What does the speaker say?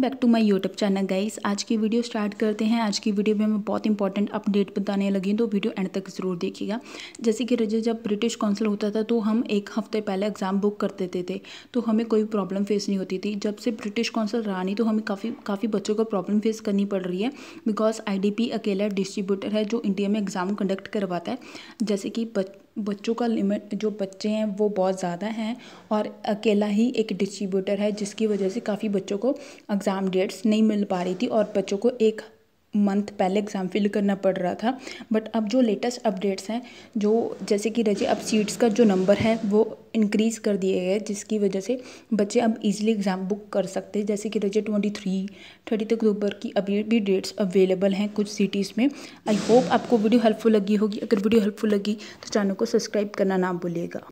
back to my YouTube channel guys आज की video start करते हैं आज की वीडियो में मैं बहुत इंपॉर्टेंट अपडेट बताने लगी हूँ तो वीडियो एंड तक ज़रूर देखिएगा जैसे कि रजे जब ब्रिटिश काउंसिल होता था तो हम एक हफ्ते पहले एग्ज़ाम बुक कर देते थे तो हमें कोई प्रॉब्लम फेस नहीं होती थी जब से ब्रिटिश काउंसिल रहा नहीं तो हमें काफ़ी काफ़ी बच्चों को प्रॉब्लम फेस करनी पड़ रही है बिकॉज आई अकेला डिस्ट्रीब्यूटर है जो इंडिया में एग्ज़ाम कंडक्ट करवाता है जैसे कि बच बच्चों का लिमिट जो बच्चे हैं वो बहुत ज़्यादा हैं और अकेला ही एक डिस्ट्रीब्यूटर है जिसकी वजह से काफ़ी बच्चों को एग्ज़ाम डेट्स नहीं मिल पा रही थी और बच्चों को एक मंथ पहले एग्ज़ाम फिल करना पड़ रहा था बट अब जो लेटेस्ट अपडेट्स हैं जो जैसे कि रजे अब सीट्स का जो नंबर है वो इंक्रीज़ कर दिए गए जिसकी वजह से बच्चे अब इजीली एग्ज़ाम बुक कर सकते हैं जैसे कि रजे ट्वेंटी थ्री थर्टी अक्टूबर की अभी भी डेट्स अवेलेबल हैं कुछ सिटीज़ में आई होप आपको वीडियो हेल्पफुल लगी होगी अगर वीडियो हेल्पफुल लगी तो चैनल को सब्सक्राइब करना ना भूलिएगा